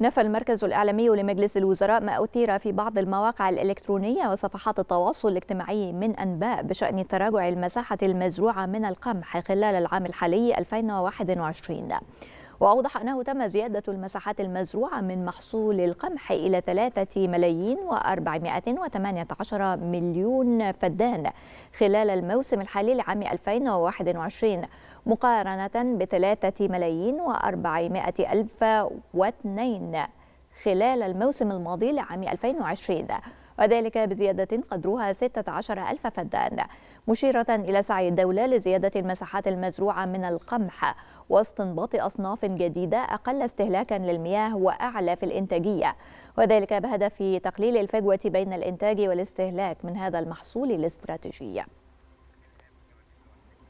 نفى المركز الإعلامي لمجلس الوزراء ما أثير في بعض المواقع الإلكترونية وصفحات التواصل الاجتماعي من أنباء بشأن تراجع المساحة المزروعة من القمح خلال العام الحالي 2021 وأوضح أنه تم زيادة المساحات المزروعة من محصول القمح إلى 3 ملايين و418 مليون فدان خلال الموسم الحالي لعام 2021 مقارنة ب 3 ملايين و400 ألف واثنين خلال الموسم الماضي لعام 2020 وذلك بزيادة قدرها 16 ألف فدان مشيرة إلى سعي الدولة لزيادة المساحات المزروعة من القمح واستنباط أصناف جديدة أقل استهلاكا للمياه وأعلى في الإنتاجية وذلك بهدف تقليل الفجوة بين الإنتاج والاستهلاك من هذا المحصول الاستراتيجي